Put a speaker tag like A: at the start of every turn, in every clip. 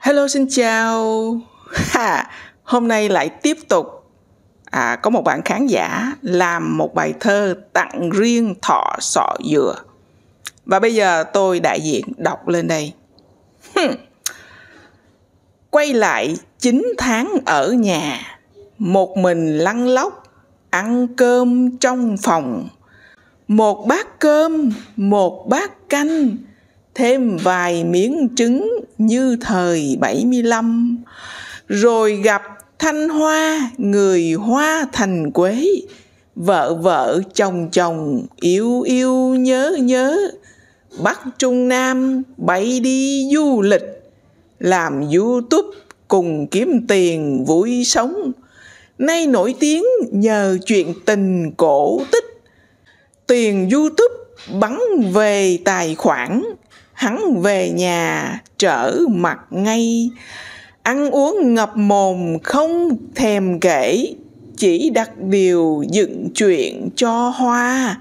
A: Hello xin chào. Ha, hôm nay lại tiếp tục à, có một bạn khán giả làm một bài thơ tặng riêng thọ sọ dừa. Và bây giờ tôi đại diện đọc lên đây. Quay lại 9 tháng ở nhà, một mình lăn lóc ăn cơm trong phòng. Một bát cơm, một bát canh, thêm vài miếng trứng như thời 75 rồi gặp Thanh Hoa người Hoa thành Quế vợ vợ chồng chồng yêu yêu nhớ nhớ Bắc Trung Nam bay đi du lịch làm YouTube cùng kiếm tiền vui sống nay nổi tiếng nhờ chuyện tình cổ tích tiền YouTube bắn về tài khoản hắn về nhà trở mặt ngay ăn uống ngập mồm không thèm kể chỉ đặt điều dựng chuyện cho hoa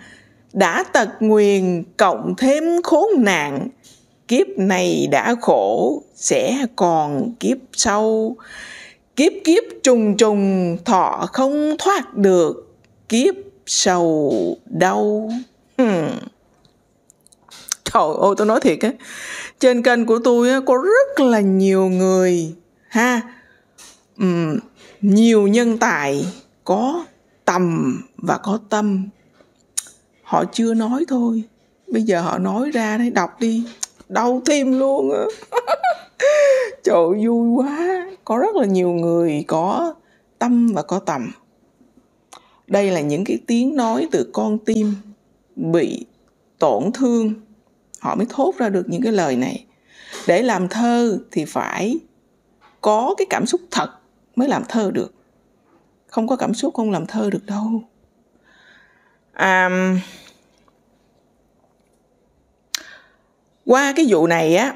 A: đã tật nguyền cộng thêm khốn nạn kiếp này đã khổ sẽ còn kiếp sau kiếp kiếp trùng trùng thọ không thoát được kiếp sầu đau hmm trời ơi tôi nói thiệt á trên kênh của tôi á có rất là nhiều người ha um, nhiều nhân tài có tầm và có tâm họ chưa nói thôi bây giờ họ nói ra đấy đọc đi đau tim luôn á trời vui quá có rất là nhiều người có tâm và có tầm đây là những cái tiếng nói từ con tim bị tổn thương họ mới thốt ra được những cái lời này để làm thơ thì phải có cái cảm xúc thật mới làm thơ được không có cảm xúc không làm thơ được đâu à, qua cái vụ này á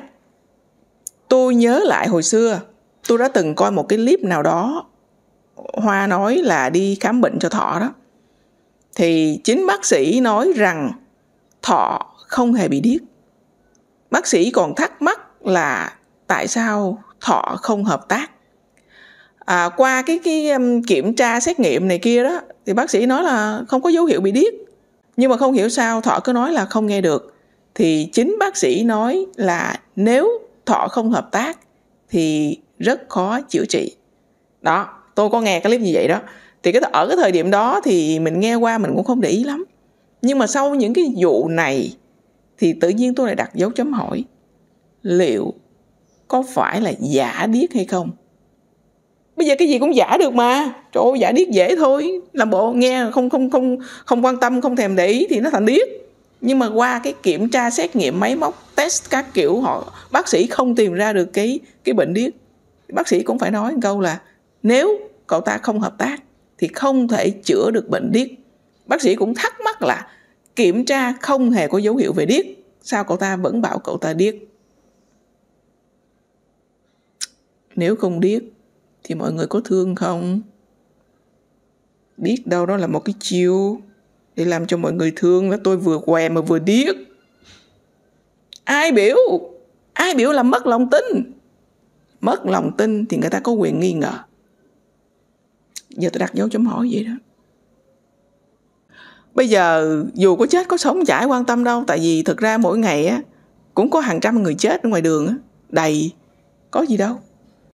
A: tôi nhớ lại hồi xưa tôi đã từng coi một cái clip nào đó hoa nói là đi khám bệnh cho thọ đó thì chính bác sĩ nói rằng thọ không hề bị điếc bác sĩ còn thắc mắc là tại sao thọ không hợp tác à, qua cái cái um, kiểm tra xét nghiệm này kia đó thì bác sĩ nói là không có dấu hiệu bị điếc nhưng mà không hiểu sao thọ cứ nói là không nghe được thì chính bác sĩ nói là nếu thọ không hợp tác thì rất khó chữa trị đó tôi có nghe cái clip như vậy đó thì cái ở cái thời điểm đó thì mình nghe qua mình cũng không để ý lắm nhưng mà sau những cái vụ này thì tự nhiên tôi lại đặt dấu chấm hỏi liệu có phải là giả điếc hay không bây giờ cái gì cũng giả được mà trời ơi giả điếc dễ thôi làm bộ nghe không không không không quan tâm không thèm để ý thì nó thành điếc nhưng mà qua cái kiểm tra xét nghiệm máy móc test các kiểu họ bác sĩ không tìm ra được cái cái bệnh điếc bác sĩ cũng phải nói câu là nếu cậu ta không hợp tác thì không thể chữa được bệnh điếc bác sĩ cũng thắc mắc là kiểm tra không hề có dấu hiệu về điếc sao cậu ta vẫn bảo cậu ta điếc nếu không điếc thì mọi người có thương không biết đâu đó là một cái chiêu để làm cho mọi người thương là tôi vừa què mà vừa điếc ai biểu ai biểu là mất lòng tin mất lòng tin thì người ta có quyền nghi ngờ giờ tôi đặt dấu chấm hỏi vậy đó bây giờ dù có chết có sống chả ai quan tâm đâu tại vì thực ra mỗi ngày á cũng có hàng trăm người chết ở ngoài đường á đầy có gì đâu